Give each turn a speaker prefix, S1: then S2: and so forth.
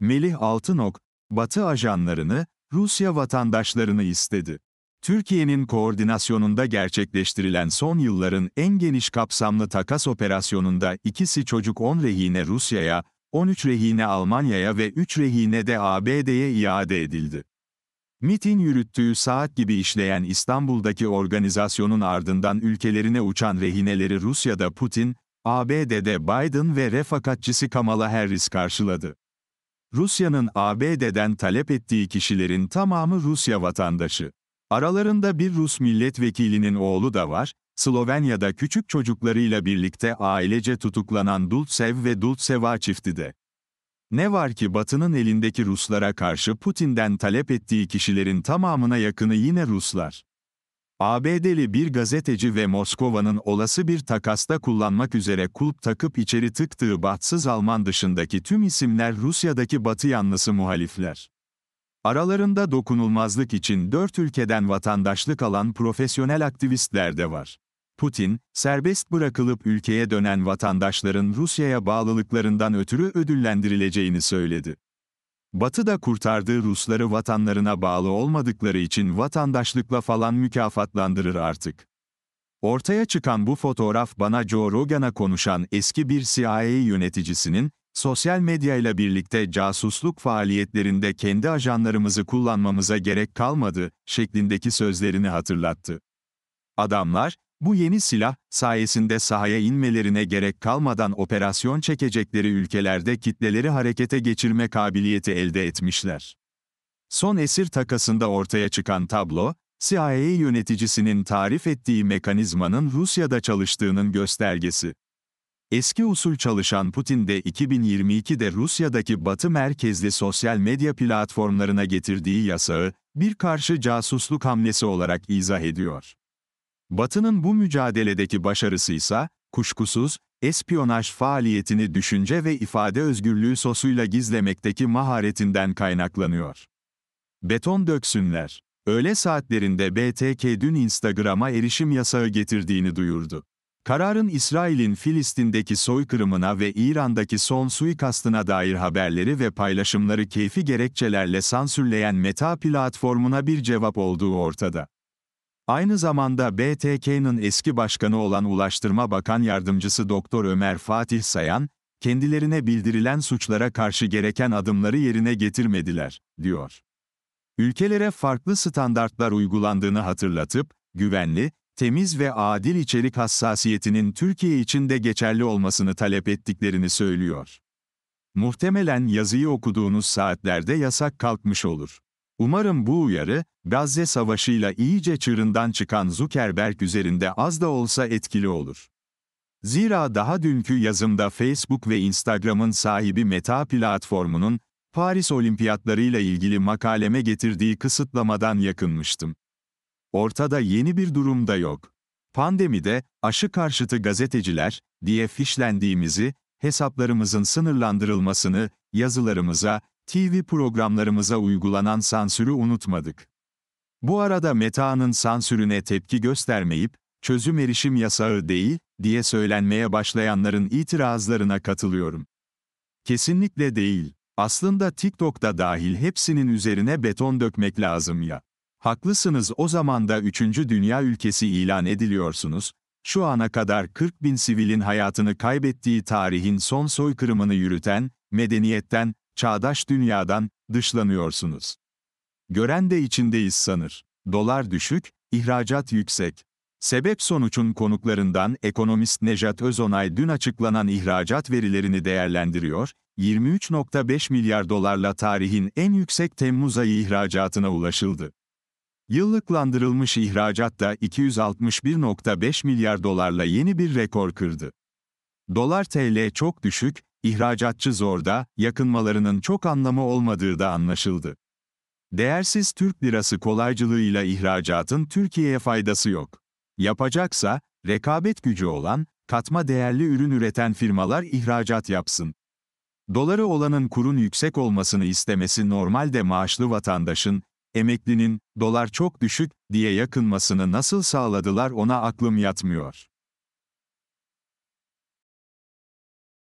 S1: Melih Altınok, Batı ajanlarını, Rusya vatandaşlarını istedi. Türkiye'nin koordinasyonunda gerçekleştirilen son yılların en geniş kapsamlı takas operasyonunda ikisi çocuk 10 rehine Rusya'ya, 13 rehine Almanya'ya ve 3 rehine de ABD'ye iade edildi. MIT'in yürüttüğü saat gibi işleyen İstanbul'daki organizasyonun ardından ülkelerine uçan rehineleri Rusya'da Putin, ABD'de Biden ve refakatçisi Kamala Harris karşıladı. Rusya'nın ABD'den talep ettiği kişilerin tamamı Rusya vatandaşı. Aralarında bir Rus milletvekilinin oğlu da var, Slovenya'da küçük çocuklarıyla birlikte ailece tutuklanan Dulcev ve Dulceva çifti de. Ne var ki Batı'nın elindeki Ruslara karşı Putin'den talep ettiği kişilerin tamamına yakını yine Ruslar. ABD'li bir gazeteci ve Moskova'nın olası bir takasta kullanmak üzere kulp takıp içeri tıktığı bahtsız Alman dışındaki tüm isimler Rusya'daki batı yanlısı muhalifler. Aralarında dokunulmazlık için dört ülkeden vatandaşlık alan profesyonel aktivistler de var. Putin, serbest bırakılıp ülkeye dönen vatandaşların Rusya'ya bağlılıklarından ötürü ödüllendirileceğini söyledi. Batı da kurtardığı Rusları vatanlarına bağlı olmadıkları için vatandaşlıkla falan mükafatlandırır artık. Ortaya çıkan bu fotoğraf bana Joe Rogan'a konuşan eski bir CIA yöneticisinin, sosyal medyayla birlikte casusluk faaliyetlerinde kendi ajanlarımızı kullanmamıza gerek kalmadı şeklindeki sözlerini hatırlattı. Adamlar, bu yeni silah, sayesinde sahaya inmelerine gerek kalmadan operasyon çekecekleri ülkelerde kitleleri harekete geçirme kabiliyeti elde etmişler. Son esir takasında ortaya çıkan tablo, CIA yöneticisinin tarif ettiği mekanizmanın Rusya'da çalıştığının göstergesi. Eski usul çalışan Putin de 2022'de Rusya'daki Batı merkezli sosyal medya platformlarına getirdiği yasağı, bir karşı casusluk hamlesi olarak izah ediyor. Batı'nın bu mücadeledeki başarısı ise, kuşkusuz, espiyonaj faaliyetini düşünce ve ifade özgürlüğü sosuyla gizlemekteki maharetinden kaynaklanıyor. Beton döksünler. Öğle saatlerinde BTK dün Instagram'a erişim yasağı getirdiğini duyurdu. Kararın İsrail'in Filistin'deki soykırımına ve İran'daki son suikastına dair haberleri ve paylaşımları keyfi gerekçelerle sansürleyen Meta platformuna bir cevap olduğu ortada. Aynı zamanda BTK'nın eski başkanı olan Ulaştırma Bakan Yardımcısı Doktor Ömer Fatih Sayan, kendilerine bildirilen suçlara karşı gereken adımları yerine getirmediler, diyor. Ülkelere farklı standartlar uygulandığını hatırlatıp, güvenli, temiz ve adil içerik hassasiyetinin Türkiye için de geçerli olmasını talep ettiklerini söylüyor. Muhtemelen yazıyı okuduğunuz saatlerde yasak kalkmış olur. Umarım bu uyarı, Gazze Savaşı'yla iyice çığırından çıkan Zuckerberg üzerinde az da olsa etkili olur. Zira daha dünkü yazımda Facebook ve Instagram'ın sahibi Meta platformunun, Paris olimpiyatlarıyla ilgili makaleme getirdiği kısıtlamadan yakınmıştım. Ortada yeni bir durum da yok. Pandemide, aşı karşıtı gazeteciler, diye fişlendiğimizi, hesaplarımızın sınırlandırılmasını, yazılarımıza, TV programlarımıza uygulanan sansürü unutmadık. Bu arada Meta'nın sansürüne tepki göstermeyip, çözüm erişim yasağı değil, diye söylenmeye başlayanların itirazlarına katılıyorum. Kesinlikle değil. Aslında TikTok'ta dahil hepsinin üzerine beton dökmek lazım ya. Haklısınız o zaman da 3. Dünya ülkesi ilan ediliyorsunuz, şu ana kadar 40 bin sivilin hayatını kaybettiği tarihin son soykırımını yürüten, medeniyetten, çağdaş dünyadan dışlanıyorsunuz. Gören de içindeyiz sanır. Dolar düşük, ihracat yüksek. Sebep sonuçun konuklarından ekonomist Nejat Özonay dün açıklanan ihracat verilerini değerlendiriyor, 23.5 milyar dolarla tarihin en yüksek Temmuz ayı ihracatına ulaşıldı. Yıllıklandırılmış ihracat da 261.5 milyar dolarla yeni bir rekor kırdı. Dolar TL çok düşük, ihracatçı zorda, yakınmalarının çok anlamı olmadığı da anlaşıldı. Değersiz Türk lirası kolaycılığıyla ihracatın Türkiye'ye faydası yok. Yapacaksa, rekabet gücü olan, katma değerli ürün üreten firmalar ihracat yapsın. Doları olanın kurun yüksek olmasını istemesi normalde maaşlı vatandaşın, emeklinin, dolar çok düşük, diye yakınmasını nasıl sağladılar ona aklım yatmıyor.